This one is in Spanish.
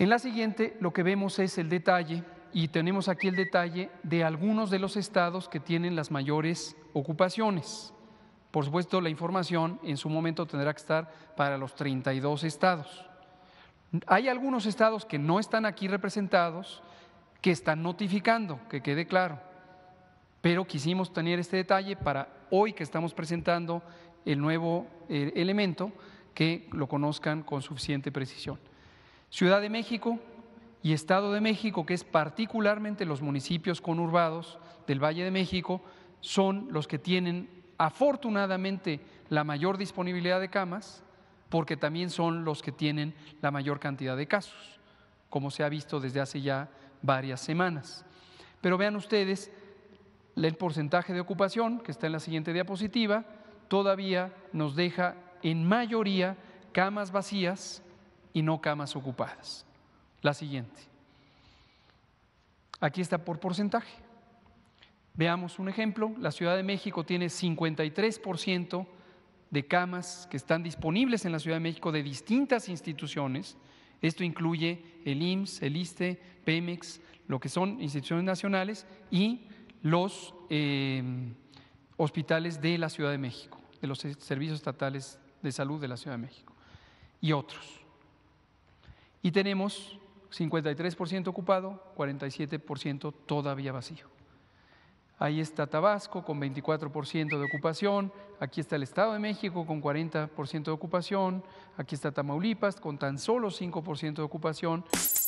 En la siguiente lo que vemos es el detalle, y tenemos aquí el detalle de algunos de los estados que tienen las mayores ocupaciones. Por supuesto, la información en su momento tendrá que estar para los 32 estados. Hay algunos estados que no están aquí representados, que están notificando, que quede claro. Pero quisimos tener este detalle para hoy que estamos presentando el nuevo eh, elemento, que lo conozcan con suficiente precisión. Ciudad de México y Estado de México, que es particularmente los municipios conurbados del Valle de México, son los que tienen afortunadamente la mayor disponibilidad de camas, porque también son los que tienen la mayor cantidad de casos, como se ha visto desde hace ya varias semanas. Pero vean ustedes el porcentaje de ocupación, que está en la siguiente diapositiva, todavía nos deja en mayoría camas vacías y no camas ocupadas. La siguiente. Aquí está por porcentaje. Veamos un ejemplo. La Ciudad de México tiene 53% de camas que están disponibles en la Ciudad de México de distintas instituciones. Esto incluye el IMSS, el ISTE, Pemex, lo que son instituciones nacionales y los eh, hospitales de la Ciudad de México, de los servicios estatales de salud de la Ciudad de México y otros. Y tenemos 53% ocupado, 47% todavía vacío. Ahí está Tabasco con 24% de ocupación, aquí está el Estado de México con 40% de ocupación, aquí está Tamaulipas con tan solo 5% de ocupación.